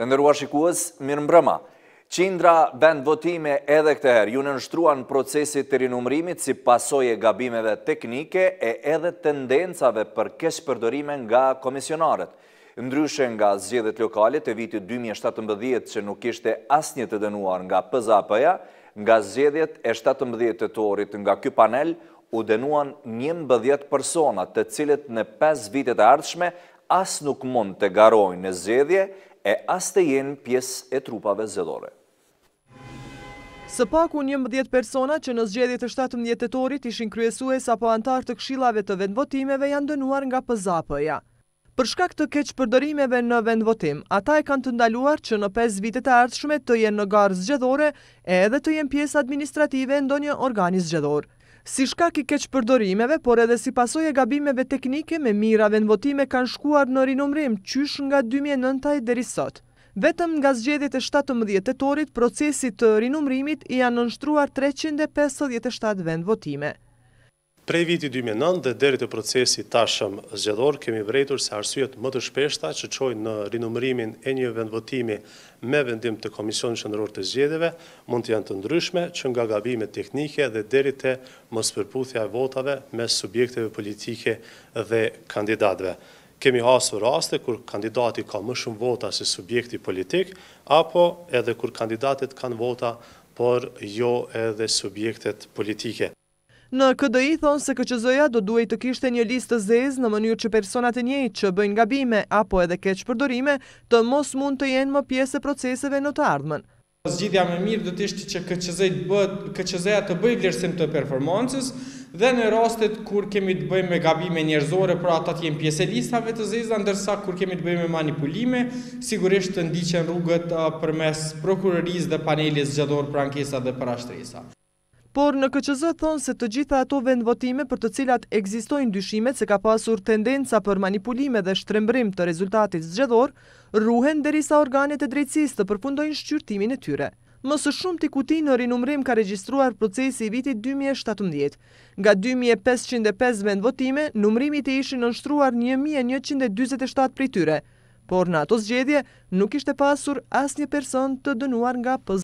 Të ndërruar shikuës, mirë mbrëma. Qindra bend votime edhe këtëherë ju në nështruan procesit të rinumrimit si pasoje gabimeve teknike e edhe tendencave për kesh përdorime nga komisionaret. Ndryshe nga zgjedhet lokalit e vitit 2017 që nuk ishte asnjë të denuar nga PZAP-ja, nga zgjedhet e 17 të torit nga kjo panel u denuan një mbëdhjet personat të cilet në 5 vitet e ardhshme as nuk mund të garojnë në zgjedhje e asë të jenë pjesë e trupave zëdore. Së pak unë një mëdjet persona që në zgjedit e 17 të ishin kryesues apo antar të kshilave të vendvotimeve janë dënuar nga pëzapëja. Përshka këtë keqë përdërimeve në vendvotim, ata e kanë të ndaluar që në 5 vitet e ardhshme të jenë në garë zgjedhore e edhe të jenë pjesë administrative ndonjë organi zgjedhore. Si shkak i keq përdorimeve, por edhe si pasoj e gabimeve teknike me mirave në votime kanë shkuar në rinumrim qysh nga 2009 dhe sot. Vetëm nga zgjedit e 17 të torit, procesit të rinumrimit i anë nështruar 357 vend votime. Prej viti 2009 dhe deri të procesi tashëm zgjedor, kemi vrejtur se arsyet më të shpeshta që qojnë në rinumërimin e një vendvotimi me vendim të Komisioni Shëndëror të Zgjedeve, mund të janë të ndryshme që nga gabime teknike dhe deri të mos përputhja e votave me subjekteve politike dhe kandidatve. Kemi hasë raste kur kandidati ka më shumë vota se subjekti politik, apo edhe kur kandidatit kanë vota, por jo edhe subjektet politike. Në KDI thonë se KQZ-ja do duhet të kishte një listë zezë në mënyrë që personat e njejtë që bëjnë gabime apo edhe keqë përdorime të mos mund të jenë më pjesë e proceseve në të ardhmen. Zgjidhja me mirë do të ishte që KQZ-ja të bëjë vlerësim të performancës dhe në rastet kur kemi të bëjmë me gabime njerëzore, pra ata të jenë pjesë e listave të zezë, ndërsa kur kemi të bëjmë me manipulime, sigurisht të ndiqen rrugët për mes dhe panelis gjëdor për ankesa dhe për ashtresa. Por në KQZ thonë se të gjitha ato vendvotime për të cilat egzistojnë dyshimet se ka pasur tendenca për manipulime dhe shtrembrim të rezultatit zgjedor, ruhen derisa organet e drejtsis të përfundojnë shqyrtimin e tyre. Mësë shumë të kuti në rinumrim ka registruar procesi i vitit 2017. Ga 2505 vendvotime, numrimit e ishin nështruar 1127 prityre, por në ato zgjedje nuk ishte pasur as një person të dënuar nga PZ.